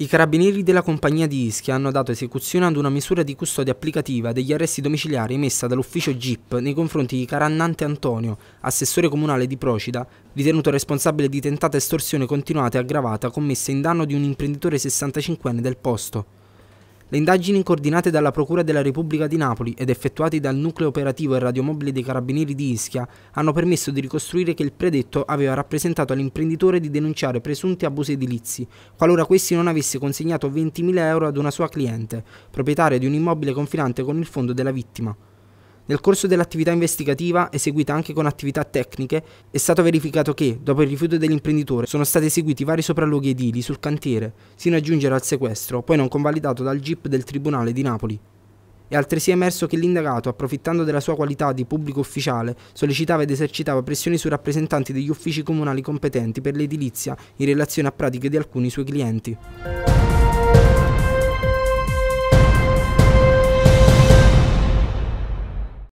I carabinieri della compagnia di Ischia hanno dato esecuzione ad una misura di custodia applicativa degli arresti domiciliari emessa dall'ufficio GIP nei confronti di Carannante Antonio, assessore comunale di Procida, ritenuto responsabile di tentata estorsione continuata e aggravata commessa in danno di un imprenditore 65enne del posto. Le indagini coordinate dalla Procura della Repubblica di Napoli ed effettuate dal nucleo operativo e radiomobile dei Carabinieri di Ischia hanno permesso di ricostruire che il predetto aveva rappresentato all'imprenditore di denunciare presunti abusi edilizi, qualora questi non avesse consegnato 20.000 euro ad una sua cliente, proprietaria di un immobile confinante con il fondo della vittima. Nel corso dell'attività investigativa, eseguita anche con attività tecniche, è stato verificato che, dopo il rifiuto dell'imprenditore, sono stati eseguiti vari sopralluoghi edili sul cantiere, sino a giungere al sequestro, poi non convalidato dal GIP del Tribunale di Napoli. È altresì emerso che l'indagato, approfittando della sua qualità di pubblico ufficiale, sollecitava ed esercitava pressioni su rappresentanti degli uffici comunali competenti per l'edilizia in relazione a pratiche di alcuni suoi clienti.